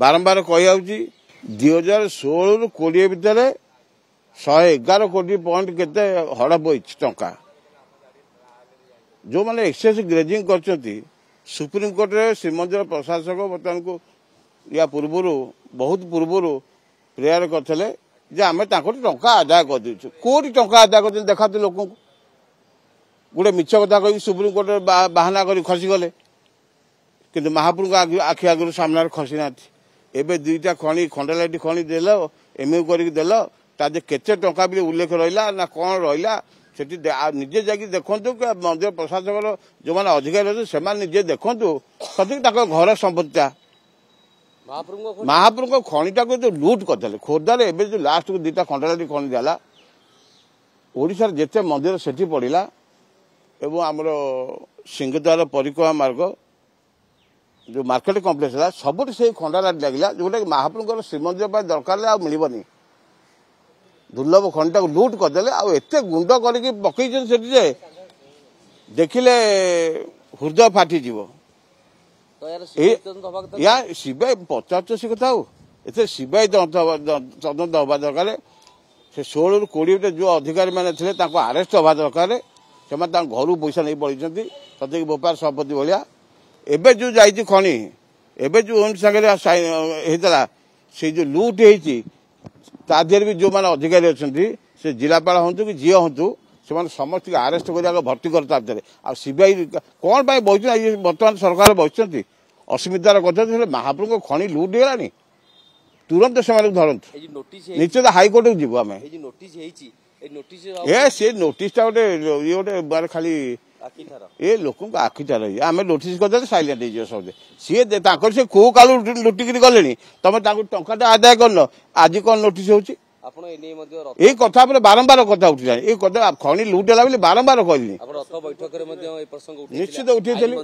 ବାରମ୍ବାର କହିଯାଉଛି ଦୁଇ ହଜାର ଷୋହଳରୁ କୋଡ଼ିଏ ଭିତରେ ଶହେ ଏଗାର କୋଟି ପଏଣ୍ଟ କେତେ ହଡ଼ପ ହୋଇଛି ଟଙ୍କା ଯେଉଁମାନେ ଏକ୍ସେସ ଗ୍ରେଜିଂ କରିଛନ୍ତି ସୁପ୍ରିମକୋର୍ଟରେ ଶ୍ରୀମନ୍ଦିର ପ୍ରଶାସକ ବର୍ତ୍ତମାନ ୟା ପୂର୍ବରୁ ବହୁତ ପୂର୍ବରୁ ପ୍ରେୟାର କରିଥିଲେ ଯେ ଆମେ ତାଙ୍କଠୁ ଟଙ୍କା ଆଦାୟ କରିଦେଉଛୁ କୋଉଠି ଟଙ୍କା ଆଦାୟ କରିଛନ୍ତି ଦେଖାନ୍ତୁ ଲୋକଙ୍କୁ ଗୋଟେ ମିଛ କଥା କହିକି ସୁପ୍ରିମକୋର୍ଟରେ ବାହାନା କରି ଖସିଗଲେ କିନ୍ତୁ ମହାପ୍ରଭୁଙ୍କ ଆଖି ଆଗରୁ ସାମ୍ନାରେ ଖସି ନାହାନ୍ତି ଏବେ ଦୁଇଟା ଖଣି ଖଣ୍ଡଲାଟି ଖଣି ଦେଲ ଏମଏ କରିକି ଦେଲ ତା ଯେ କେତେ ଟଙ୍କା ବି ଉଲ୍ଲେଖ ରହିଲା ନା କ'ଣ ରହିଲା ସେଠି ନିଜେ ଯାଇକି ଦେଖନ୍ତୁ କି ମନ୍ଦିର ପ୍ରଶାସକର ଯେଉଁମାନେ ଅଧିକାରୀ ଅଛନ୍ତି ସେମାନେ ନିଜେ ଦେଖନ୍ତୁ ସଠିକ୍ ତାଙ୍କ ଘର ସମ୍ପତ୍ତିଟା ମହାପ୍ରଭୁଙ୍କ ଖଣିଟାକୁ ଯେଉଁ ଲୁଟ୍ କରିଦେଲେ ଖୋର୍ଦ୍ଧାରେ ଏବେ ଯେଉଁ ଲାଷ୍ଟକୁ ଦୁଇଟା ଖଣ୍ଡଲାଟି ଖଣି ଦେଲା ଓଡ଼ିଶାରେ ଯେତେ ମନ୍ଦିର ସେଠି ପଡ଼ିଲା ଏବଂ ଆମର ସିଂହଦ୍ୱାର ପରିକ୍ରମା ମାର୍ଗ ଯେଉଁ ମାର୍କେଟ କମ୍ପ୍ଲେକ୍ସ ହେଲା ସବୁଠି ସେଇ ଖଣ୍ଡାରାଜ ଲାଗିଲା ଯେଉଁଟାକି ମହାପ୍ରଭୁଙ୍କର ଶ୍ରୀମନ୍ଦିର ପାଇଁ ଦରକାର ଆଉ ମିଳିବନି ଦୁର୍ଲଭ ଖଣ୍ଡଟାକୁ ଲୁଟ୍ କରିଦେଲେ ଆଉ ଏତେ ଗୁଣ୍ଡ କରିକି ପକେଇଛନ୍ତି ସେଠି ଯେ ଦେଖିଲେ ହୃଦୟ ଫାଟିଯିବ ସିବିଆଇ ପଚାରୁଛ ସେ କଥା ଆଉ ଏତେ ସିବିଆଇ ତଦନ୍ତ ହେବା ଦରକାର ସେ ଷୋହଳରୁ କୋଡ଼ିଏଟା ଯେଉଁ ଅଧିକାରୀମାନେ ଥିଲେ ତାଙ୍କୁ ଆରେଷ୍ଟ ହେବା ଦରକାର ସେମାନେ ତାଙ୍କ ଘରୁ ପଇସା ନେଇ ପଳେଇଛନ୍ତି ପ୍ରତ୍ୟେକ ବେପାର ସଭାପତି ଭଳିଆ ଏବେ ଯେଉଁ ଯାଇଛି ଖଣି ଏବେ ଯେଉଁ ଓଏମ୍ଡି ସାଙ୍ଗରେ ହେଇଥିଲା ସେ ଯେଉଁ ଲୁଟ୍ ହେଇଛି ତା ଦେହରେ ବି ଯେଉଁମାନେ ଅଧିକାରୀ ଅଛନ୍ତି ସେ ଜିଲ୍ଲାପାଳ ହୁଅନ୍ତୁ କି ଝିଅ ହୁଅନ୍ତୁ ସେମାନେ ସମସ୍ତଙ୍କୁ ଆରେଷ୍ଟ କରି ଆଗ ଭର୍ତ୍ତି କର ତା ଭିତରେ ଆଉ ସି ବି ଆଇ କ'ଣ ପାଇଁ ବସିଛନ୍ତି ଇଏ ବର୍ତ୍ତମାନ ସରକାର ବସିଛନ୍ତି ଅସୁବିଧାର କରିଛନ୍ତି ହେଲେ ମହାପ୍ରଭୁଙ୍କ ଖଣି ଲୁଟ୍ ହେଇଗଲାଣି ତୁରନ୍ତ ସେମାନଙ୍କୁ ଧରନ୍ତୁ ନିଶ୍ଚିତ ହାଇକୋର୍ଟକୁ ଯିବୁ ଆମେ ଏ ସେ ନୋଟିସଟା ଗୋଟେ ଇଏ ଗୋଟେ ଖାଲି ଏ ଲୋକଙ୍କ ଆଖି ତାର ହେଇଯିବ ଆମେ ନୋଟିସ୍ କରିଦେଲେ ସାଇଲେଣ୍ଟ ହେଇଯିବ ସମସ୍ତେ ସିଏ ତାଙ୍କର ସେ କୋଉ କାଳୁ ଲୁଟିକିରି ଗଲେଣି ତମେ ତାଙ୍କୁ ଟଙ୍କାଟା ଆଦାୟ କରିନ ଆଜି କ'ଣ ନୋଟିସ୍ ହେଉଛି ଏଇ କଥା ଉପରେ ବାରମ୍ବାର କଥା ଉଠିଲାଣି ଏଇ କଥା ଖଣି ଲୁଟ୍ ହେଲା ବୋଲି ବାରମ୍ବାର କହିଲି ନିଶ୍ଚିତ ଉଠେଇଥିଲି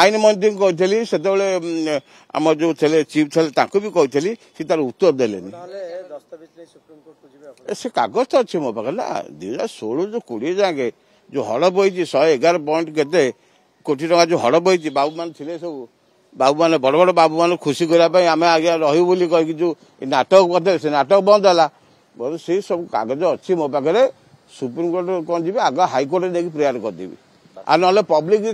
ଆଇନ ମନ୍ତ୍ରୀଙ୍କୁ କହିଥିଲି ସେତେବେଳେ ଆମର ଯୋଉ ଥିଲେ ଚିଫ୍ ଥିଲେ ତାଙ୍କୁ ବି କହିଥିଲି ସେ ତାର ଉତ୍ତର ଦେଲେନି ସେ କାଗଜ ତ ଅଛି ମୋ ପାଖରେ ନା ଦୁଇ ହଜାର ଷୋହଳରୁ କୋଡ଼ିଏ ଯାଏଁ ଯେଉଁ ହଳ ବୋହିଛି ଶହେ ଏଗାର ପଏଣ୍ଟ କେତେ କୋଟି ଟଙ୍କା ଯେଉଁ ହଳ ବୋହିଛି ବାବୁମାନେ ଥିଲେ ସବୁ ବାବୁମାନେ ବଡ଼ ବଡ଼ ବାବୁମାନେ ଖୁସି କରିବା ପାଇଁ ଆମେ ଆଜ୍ଞା ରହିବୁ ବୋଲି କହିକି ଯେଉଁ ନାଟକ କରିଦେଲେ ସେ ନାଟକ ବନ୍ଦ ହେଲା ବୋଧେ ସେ ସବୁ କାଗଜ ଅଛି ମୋ ପାଖରେ ସୁପ୍ରିମକୋର୍ଟ କ'ଣ ଯିବି ଆଗ ହାଇକୋର୍ଟରେ ଯାଇକି ପ୍ରେୟାର କରିଦେବି ଆଉ ନହେଲେ ପବ୍ଲିକ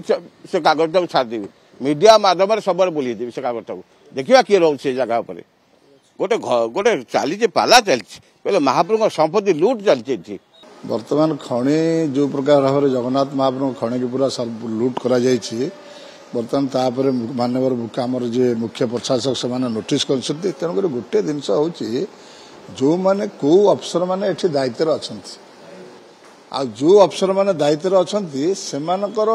ସେ କାଗଜଟାକୁ ଛାଡ଼ିଦେବି ମିଡ଼ିଆ ମାଧ୍ୟମରେ ସବୁବେଳେ ବୁଲେଇଦେବି ସେ କାଗଜଟାକୁ ଦେଖିବା କିଏ ରହୁଛି ସେ ଜାଗା ଉପରେ ଗୋଟେ ଗୋଟେ ଚାଲିଛି ପାଲା ଚାଲିଛି କହିଲେ ମହାପ୍ରଭୁଙ୍କ ସମ୍ପତ୍ତି ଲୁଟ୍ ଚାଲିଛି ଏଠି ବର୍ତ୍ତମାନ ଖଣି ଯେଉଁ ପ୍ରକାର ଭାବରେ ଜଗନ୍ନାଥ ମହାପ୍ରଭୁଙ୍କ ଖଣିକୁ ପୁରା ଲୁଟ୍ କରାଯାଇଛି ବର୍ତ୍ତମାନ ତାପରେ ମାନ୍ୟବର ଆମର ଯିଏ ମୁଖ୍ୟ ପ୍ରଶାସକ ସେମାନେ ନୋଟିସ୍ କରିଛନ୍ତି ତେଣୁକରି ଗୋଟିଏ ଜିନିଷ ହେଉଛି ଯେଉଁମାନେ କେଉଁ ଅଫିସର ମାନେ ଏଠି ଦାୟିତ୍ୱରେ ଅଛନ୍ତି ଆଉ ଯେଉଁ ଅଫିସରମାନେ ଦାୟିତ୍ୱରେ ଅଛନ୍ତି ସେମାନଙ୍କର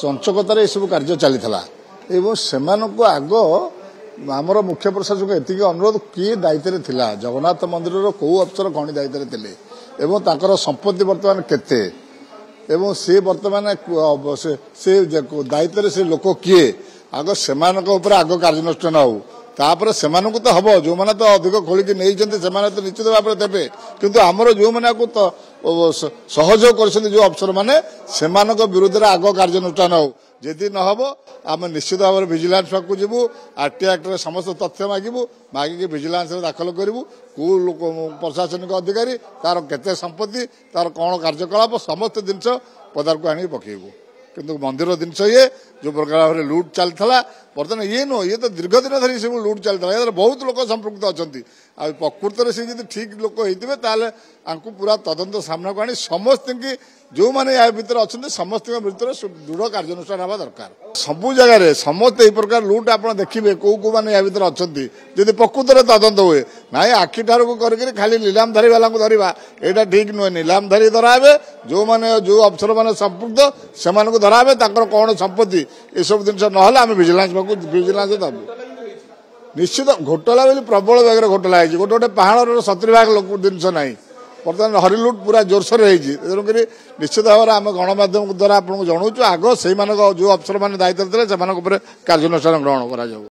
ଚଞ୍ଚକତାରେ ଏସବୁ କାର୍ଯ୍ୟ ଚାଲିଥିଲା ଏବଂ ସେମାନଙ୍କୁ ଆଗ ଆମର ମୁଖ୍ୟ ପ୍ରଶାସକ ଏତିକି ଅନୁରୋଧ କିଏ ଦାୟିତ୍ୱରେ ଥିଲା ଜଗନ୍ନାଥ ମନ୍ଦିରର କେଉଁ ଅଫିସର ଖଣି ଦାୟିତ୍ୱରେ ଥିଲେ ଏବଂ ତାଙ୍କର ସମ୍ପତ୍ତି ବର୍ତ୍ତମାନ କେତେ ଏବଂ ସେ ବର୍ତ୍ତମାନ ସେ ଦାୟିତ୍ୱରେ ସେ ଲୋକ କିଏ ଆଗ ସେମାନଙ୍କ ଉପରେ ଆଗ କାର୍ଯ୍ୟାନୁଷ୍ଠାନ ହେଉ ତାପରେ ସେମାନଙ୍କୁ ତ ହେବ ଯେଉଁମାନେ ତ ଅଧିକ ଖୋଳିକି ନେଇଛନ୍ତି ସେମାନେ ତ ନିଶ୍ଚିତ ଭାବରେ ଦେବେ କିନ୍ତୁ ଆମର ଯେଉଁମାନେ ଆକୁ ସହଯୋଗ କରିଛନ୍ତି ଯେଉଁ ଅଫିସରମାନେ ସେମାନଙ୍କ ବିରୁଦ୍ଧରେ ଆଗ କାର୍ଯ୍ୟାନୁଷ୍ଠାନ ହେଉ ଯଦି ନ ହେବ ଆମେ ନିଶ୍ଚିତ ଭାବରେ ଭିଜିଲାନ୍ସ ପାଖକୁ ଯିବୁ ଆର୍ ଟି ଆକ୍ଟରେ ସମସ୍ତ ତଥ୍ୟ ମାଗିବୁ ମାଗିକି ଭିଜିଲାନ୍ସରେ ଦାଖଲ କରିବୁ କେଉଁ ଲୋକ ପ୍ରଶାସନିକ ଅଧିକାରୀ ତାର କେତେ ସମ୍ପତ୍ତି ତାର କ'ଣ କାର୍ଯ୍ୟକଳାପ ସମସ୍ତ ଜିନିଷ ପଦାରକୁ ଆଣିକି ପକାଇବୁ କିନ୍ତୁ ମନ୍ଦିର ଜିନିଷ ଇଏ ଯେଉଁ ପ୍ରକାର ଭାବରେ ଲୁଟ୍ ଚାଲିଥିଲା ବର୍ତ୍ତମାନ ଇଏ ନୁହଁ ଇଏ ତ ଦୀର୍ଘ ଦିନ ଧରି ସେ ଲୁଟ୍ ଚାଲିଥିଲା ଏଥିରେ ବହୁତ ଲୋକ ସମ୍ପୃକ୍ତ ଅଛନ୍ତି ଆଉ ପ୍ରକୃତରେ ସେ ଯଦି ଠିକ୍ ଲୋକ ହେଇଥିବେ ତାହେଲେ ଆଙ୍କୁ ପୁରା ତଦନ୍ତ ସାମ୍ନାକୁ ଆଣି ସମସ୍ତଙ୍କୁ ଯେଉଁମାନେ ଏହା ଭିତରେ ଅଛନ୍ତି ସମସ୍ତଙ୍କ ଭିତରେ ଦୃଢ଼ କାର୍ଯ୍ୟାନୁଷ୍ଠାନ ହେବା ଦରକାର ସବୁ ଜାଗାରେ ସମସ୍ତେ ଏହି ପ୍ରକାର ଲୁଟ୍ ଆପଣ ଦେଖିବେ କେଉଁ କେଉଁମାନେ ଏହା ଭିତରେ ଅଛନ୍ତି ଯଦି ପ୍ରକୃତରେ ତଦନ୍ତ ହୁଏ ନାହିଁ ଆଖିଠାରୁ କରିକିରି ଖାଲି ନିଲାମଧାରୀବାଲାଙ୍କୁ ଧରିବା ଏଇଟା ଠିକ୍ ନୁହେଁ ନିଲାମଧାରୀ ଧରା ହେବେ ଯେଉଁମାନେ ଯେଉଁ ଅଫିସରମାନେ ସମ୍ପୃକ୍ତ ସେମାନଙ୍କୁ ଧରା ହେବେ ତାଙ୍କର କ'ଣ ସମ୍ପତ୍ତି ଏସବୁ ଜିନିଷ ନହେଲେ ଆମେ ଭିଜିଲାନ୍ସ ପାଖକୁ ଭିଜିଲାନ୍ସ ଦେବୁ ନିଶ୍ଚିତ ଘୋଟଲା ବୋଲି ପ୍ରବଳ ବେଗରେ ଘୋଟଲା ହେଇଛି ଗୋଟେ ଗୋଟେ ପାହାଡ଼ର ସତୁରି ଭାଗ ଲୋକ ଜିନିଷ ନାହିଁ ବର୍ତ୍ତମାନ ହରିଲୁଟ୍ ପୁରା ଜୋରସୋରରେ ହେଇଛି ତେଣୁକରି ନିଶ୍ଚିତ ଭାବରେ ଆମେ ଗଣମାଧ୍ୟମ ଦ୍ୱାରା ଆପଣଙ୍କୁ ଜଣାଉଛୁ ଆଗ ସେଇମାନଙ୍କ ଯେଉଁ ଅଫିସରମାନେ ଦାୟିତ୍ୱରେ ଥିଲେ ସେମାନଙ୍କ ଉପରେ କାର୍ଯ୍ୟାନୁଷ୍ଠାନ ଗ୍ରହଣ କରାଯାଉ